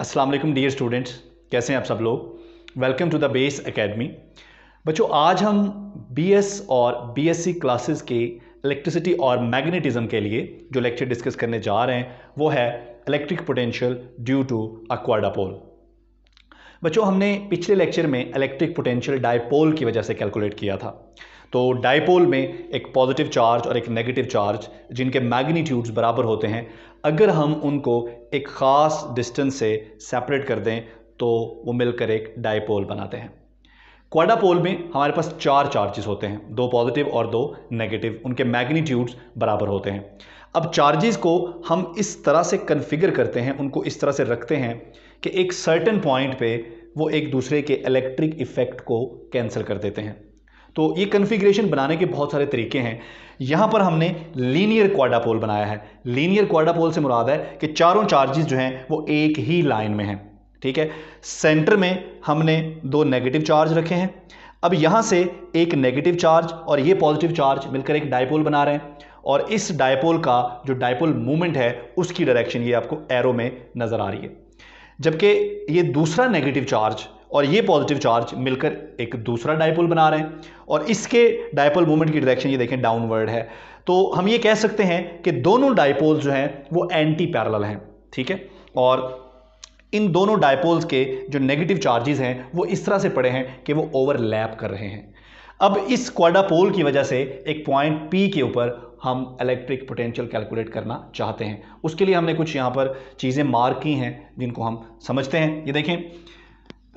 Aslam dear students कैसे हैं आप सब लोग welcome to the base academy बच्चों आज हम बीएस और बीएससी क्लासेस के इलेक्ट्रिसिटी और मैग्नेटिज्म के लिए जो लेक्चर डिस्कस करने जा रहे हैं वो है electric potential due to a quadrupole बच्चों हमने पिछले लेक्चर में इलेक्ट्रिक पोटेंशियल डायपोल की वजह से कैलकुलेट किया था तो डायपोल में एक पॉजिटिव चार्ज और एक नेगेटिव चार्ज जिनके मैग्नीट्यूड्स बराबर होते हैं अगर हम उनको एक ख़ास डिस्टेंस से सेपरेट कर दें तो वो मिलकर एक डाईपोल बनाते हैं क्वाडापोल में हमारे पास चार चार्जेस होते हैं दो पॉजिटिव और दो नेगेटिव उनके मैग्नीट्यूड्स बराबर होते हैं अब चार्जेस को हम इस तरह से कन्फिगर करते हैं उनको इस तरह से रखते हैं कि एक सर्टन पॉइंट पे वो एक दूसरे के इलेक्ट्रिक इफेक्ट को कैंसिल कर देते हैं तो ये कन्फिग्रेशन बनाने के बहुत सारे तरीके हैं यहाँ पर हमने लीनियर क्वाडापोल बनाया है लीनियर क्वाडापोल से मुराद है कि चारों चार्जेस जो हैं वो एक ही लाइन में हैं ठीक है सेंटर में हमने दो नेगेटिव चार्ज रखे हैं अब यहाँ से एक नेगेटिव चार्ज और ये पॉजिटिव चार्ज मिलकर एक डायपोल बना रहे हैं और इस डायपोल का जो डायपोल मूवमेंट है उसकी डायरेक्शन ये आपको एरो में नज़र आ रही है जबकि ये दूसरा नेगेटिव चार्ज और ये पॉजिटिव चार्ज मिलकर एक दूसरा डायपोल बना रहे हैं और इसके डायपोल मूवमेंट की डायरेक्शन ये देखें डाउनवर्ड है तो हम ये कह सकते हैं कि दोनों डायपोल्स जो हैं वो एंटी पैरल हैं ठीक है और इन दोनों डायपोल्स के जो नेगेटिव चार्जेस हैं वो इस तरह से पड़े हैं कि वो ओवरलैप कर रहे हैं अब इस क्वाडापोल की वजह से एक पॉइंट पी के ऊपर हम इलेक्ट्रिक पोटेंशियल कैलकुलेट करना चाहते हैं उसके लिए हमने कुछ यहाँ पर चीज़ें मार्क की हैं जिनको हम समझते हैं ये देखें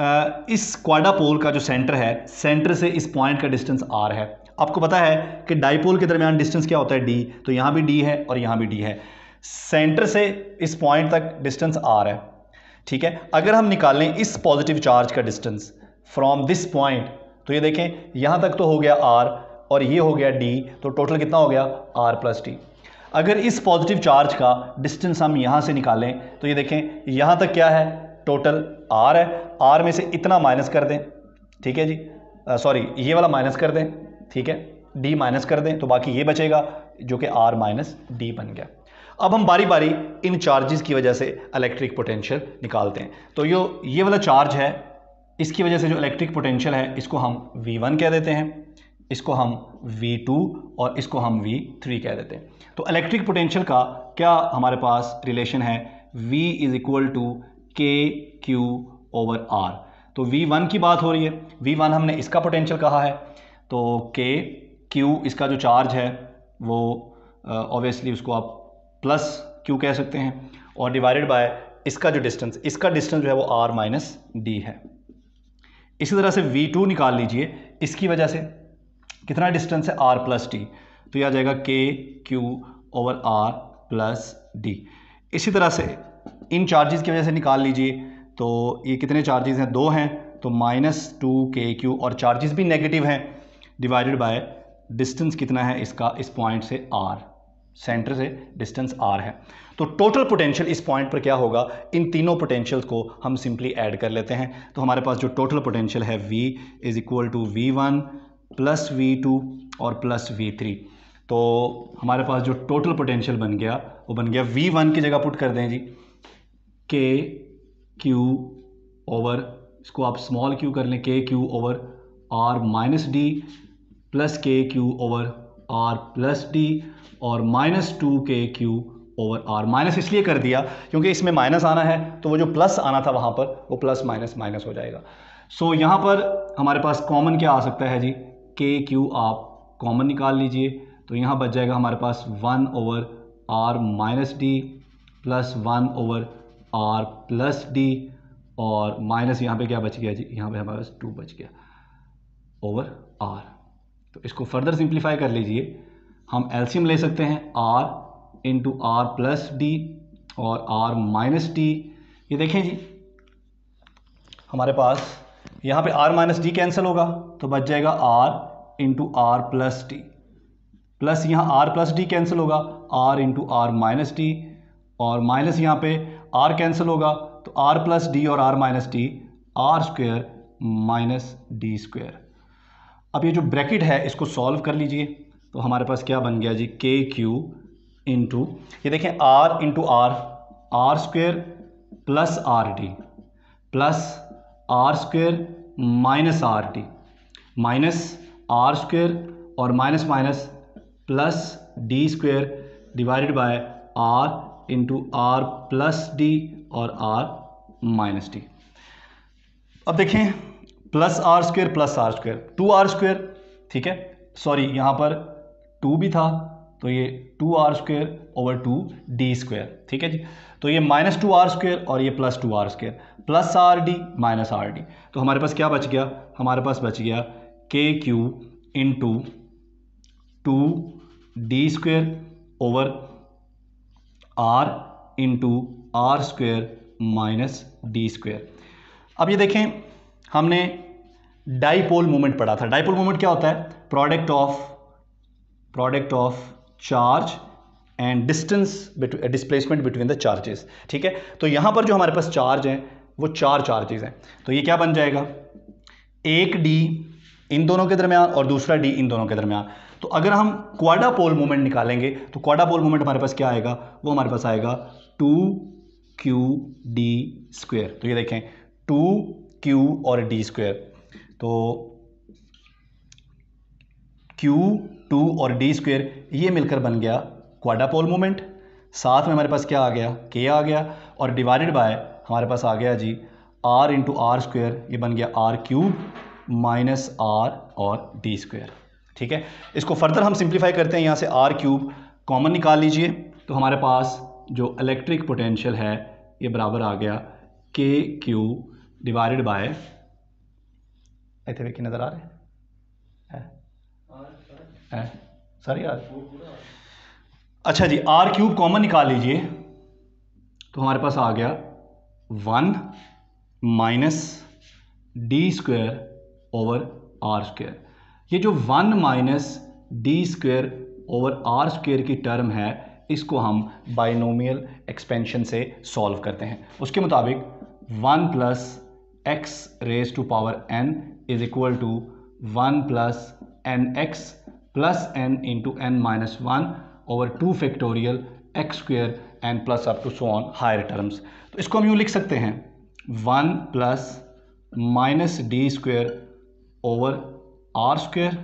इस क्वाडापोल का जो सेंटर है सेंटर से इस पॉइंट का डिस्टेंस आर है आपको पता है कि डाईपोल के दरमियान डिस्टेंस क्या होता है डी तो यहाँ भी डी है और यहाँ भी डी है सेंटर से इस पॉइंट तक डिस्टेंस आर है ठीक है अगर हम निकालें इस पॉजिटिव चार्ज का डिस्टेंस फ्रॉम दिस पॉइंट तो ये देखें यहाँ तक तो हो गया आर और ये हो गया डी तो टोटल कितना हो गया आर प्लस डी अगर इस पॉजिटिव चार्ज का डिस्टेंस हम यहाँ से निकालें तो ये देखें यहाँ तक क्या है टोटल आर है आर में से इतना माइनस कर दें ठीक है जी सॉरी ये वाला माइनस कर दें ठीक है डी माइनस कर दें तो बाकी ये बचेगा जो कि आर माइनस डी बन गया अब हम बारी बारी इन चार्जेस की वजह से इलेक्ट्रिक पोटेंशियल निकालते हैं तो यो ये वाला चार्ज है इसकी वजह से जो इलेक्ट्रिक पोटेंशियल है इसको हम V1 कह देते हैं इसको हम V2 और इसको हम V3 कह देते हैं तो इलेक्ट्रिक पोटेंशियल का क्या हमारे पास रिलेशन है V is equal to k q over r तो वी वन की बात हो रही है वी वन हमने इसका पोटेंशियल कहा है तो के क्यू इसका जो चार्ज है वो ऑब्वियसली uh, उसको आप प्लस क्यू कह सकते हैं और डिवाइडेड बाय इसका जो डिस्टेंस इसका डिस्टेंस जो है वो आर माइनस डी है इसी तरह से वी टू निकाल लीजिए इसकी वजह से कितना डिस्टेंस है आर प्लस डी तो यह आ जाएगा k q over r plus d इसी तरह से इन चार्जेस की वजह से निकाल लीजिए तो ये कितने चार्जेस हैं दो हैं तो माइनस टू के क्यू और चार्जेस भी नेगेटिव हैं डिवाइडेड बाय डिस्टेंस कितना है इसका इस पॉइंट से आर सेंटर से डिस्टेंस आर है तो टोटल पोटेंशियल इस पॉइंट पर क्या होगा इन तीनों पोटेंशियल को हम सिंपली ऐड कर लेते हैं तो हमारे पास जो टोटल पोटेंशियल है V is equal to V one plus V two और प्लस वी थ्री तो हमारे पास जो टोटल पोटेंशियल बन गया वो बन गया वी वन की जगह पुट कर दें जी के क्यू ओवर इसको आप स्मॉल क्यू कर लें k q over r minus d plus k q over r plus d और minus two k q over r minus इसलिए कर दिया क्योंकि इसमें माइनस आना है तो वो जो प्लस आना था वहाँ पर वो प्लस माइनस माइनस हो जाएगा सो so, यहाँ पर हमारे पास कॉमन क्या आ सकता है जी के क्यू आप कॉमन निकाल लीजिए तो यहाँ बच जाएगा हमारे पास one over r minus d plus one over r plus d और माइनस यहाँ पे क्या बच गया जी यहाँ पे हमारे पास टू बच गया ओवर आर तो इसको फर्दर सिंप्लीफाई कर लीजिए हम एल्सियम ले सकते हैं r into r plus d और आर माइनस डी ये देखें जी हमारे पास यहाँ पे आर माइनस डी कैंसिल होगा तो बच जाएगा r into r plus d plus यहाँ आर प्लस डी कैंसिल होगा r into r minus d और माइनस यहाँ पे आर कैंसिल होगा तो आर प्लस डी और r minus d r square minus d square अब ये जो ब्रैकेट है इसको सॉल्व कर लीजिए तो हमारे पास क्या बन गया जी के क्यू इंटू ये देखें r into r r square plus r d plus r square minus r d minus r square और minus minus plus d square divided by r into r plus d और r minus d अब देखें plus r square plus r square two r square ठीक है sorry यहां पर to भी था तो ये two r square over two d square ठीक है जी तो ये माइनस टू आर स्क्वेयर और ये plus two r square plus r d minus r d तो हमारे पास क्या बच गया हमारे पास बच गया k q into two d square over r into r square minus d square अब ये देखें हमने डाइपोल मोमेंट पढ़ा था डाइपोल मोमेंट क्या होता है product of product of charge and distance displacement between the charges ठीक है तो यहां पर जो हमारे पास चार्ज है वो चार चार्जेस हैं तो ये क्या बन जाएगा एक डी इन दोनों के दरमियान और दूसरा डी इन दोनों के दरमियान तो अगर हम क्वाडा पोल मोमेंट निकालेंगे तो क्वाडा पोल मोमेंट हमारे पास क्या आएगा वो हमारे पास आएगा टू क्यू डी स्क्वेयर तो ये देखें टू क्यू और डी स्क्वेयर तो क्यू टू और डी स्क्वेयर ये मिलकर बन गया क्वाडा पोल मोमेंट साथ में हमारे पास क्या आ गया के आ गया और डिवाइडेड बाय हमारे पास आ गया जी आर इंटू आर स्क्वेयर ये बन गया आर क्यूब माइनस आर और डी स्क्वेयर ठीक है इसको फर्दर हम सिंप्लीफाई करते हैं यहाँ से आर क्यूब कॉमन निकाल लीजिए तो हमारे पास जो इलेक्ट्रिक पोटेंशियल है ये बराबर आ गया के क्यू डिवाइडेड बाय ऐसे थे नज़र आ रहे है? सॉरी यार अच्छा जी आर क्यूब कॉमन निकाल लीजिए तो हमारे पास आ गया one minus d square over r square ये जो one minus d square over r square की टर्म है इसको हम बाइनोमियल एक्सपेंशन से सॉल्व करते हैं उसके मुताबिक one plus x raise to power n is equal to one plus n x plus n into n minus one over two factorial x square n plus up to so on higher terms तो इसको हम यूँ लिख सकते हैं one plus minus d square over r square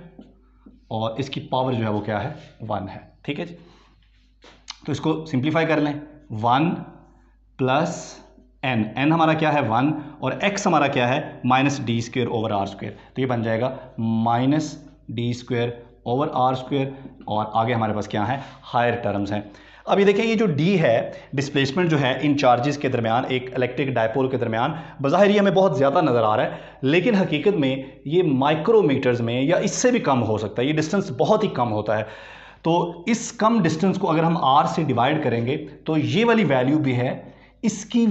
और इसकी power जो है वो क्या है वन है ठीक है जी तो इसको सिंप्लीफाई कर लें वन प्लस एन एन हमारा क्या है वन और एक्स हमारा क्या है minus d square over r square तो ये बन जाएगा minus d square over r square और आगे हमारे पास क्या है हायर टर्म्स हैं अब ये देखें ये जो डी है डिस्प्लेसमेंट जो है इन चार्जेस के दरमियान एक इलेक्ट्रिक डायपोल के दरमियान ये हमें बहुत ज़्यादा नज़र आ रहा है लेकिन हकीकत में ये माइक्रोमीटर्स में या इससे भी कम हो सकता है ये डिस्टेंस बहुत ही कम होता है तो इस कम डिस्टेंस को अगर हम आर से डिवाइड करेंगे तो ये वाली वैल्यू भी है इसकी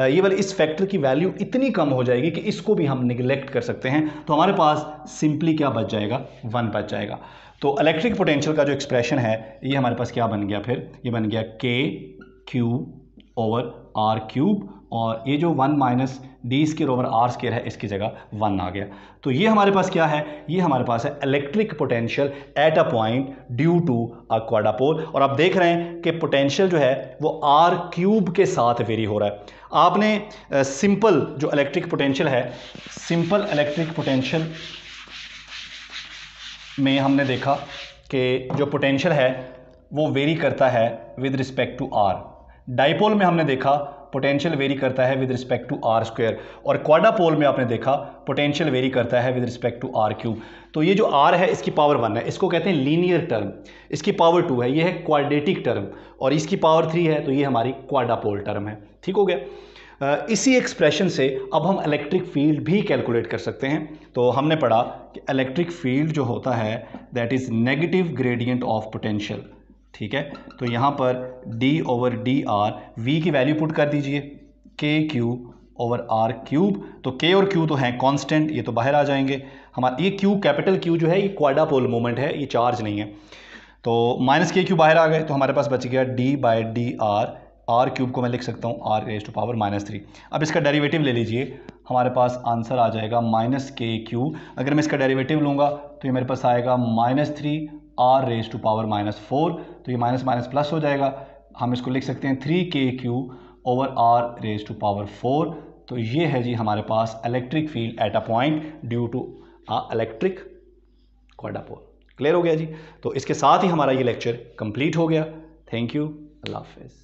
ये वाली इस फैक्टर की वैल्यू इतनी कम हो जाएगी कि इसको भी हम निगलेक्ट कर सकते हैं तो हमारे पास सिंपली क्या बच जाएगा वन बच जाएगा तो इलेक्ट्रिक पोटेंशियल का जो एक्सप्रेशन है ये हमारे पास क्या बन गया फिर ये बन गया k q over are cube और ये जो one minus d square over r square है इसकी जगह वन आ गया तो ये हमारे पास क्या है ये हमारे पास है electric potential at a point due to a quadrupole और आप देख रहे हैं कि पोटेंशियल जो है वो आर क्यूब के साथ वेरी हो रहा है आपने सिंपल जो इलेक्ट्रिक पोटेंशियल है सिंपल इलेक्ट्रिक पोटेंशियल में हमने देखा कि जो पोटेंशियल है वो वेरी करता है with respect to r dipole में हमने देखा पोटेंशियल वेरी करता है with respect to r square और क्वाडा पोल में आपने देखा पोटेंशियल वेरी करता है with respect to r cube तो ये जो आर है इसकी पावर वन है इसको कहते हैं लीनियर टर्म इसकी पावर टू है ये है क्वाडेटिक टर्म और इसकी पावर थ्री है तो ये हमारी क्वाडापोल टर्म है ठीक हो गया इसी एक्सप्रेशन से अब हम इलेक्ट्रिक फील्ड भी कैलकुलेट कर सकते हैं तो हमने पढ़ा कि इलेक्ट्रिक फील्ड जो होता है that is negative gradient of potential ठीक है तो यहाँ पर d over d r V की वैल्यू पुट कर दीजिए के क्यू ओवर आर क्यूब तो के और क्यू तो हैं कांस्टेंट ये तो बाहर आ जाएंगे हमारा ये क्यू कैपिटल क्यू जो है ये क्वाडापोल मोमेंट है ये चार्ज नहीं है तो माइनस के क्यू बाहर आ गए तो हमारे पास बच गया d by d r r cube को मैं लिख सकता हूँ r raise to power minus three अब इसका डेरिवेटिव ले लीजिए हमारे पास आंसर आ जाएगा माइनस के क्यू अगर मैं इसका डेरिवेटिव लूँगा तो ये मेरे पास आएगा minus three r raise to power minus four तो ये माइनस माइनस प्लस हो जाएगा हम इसको लिख सकते हैं three k q over r raise to power four तो ये है जी हमारे पास electric field at a point due to a electric quadrupole clear हो गया जी तो इसके साथ ही हमारा ये लेक्चर कंप्लीट हो गया थैंक यू अल्लाह हाफिज़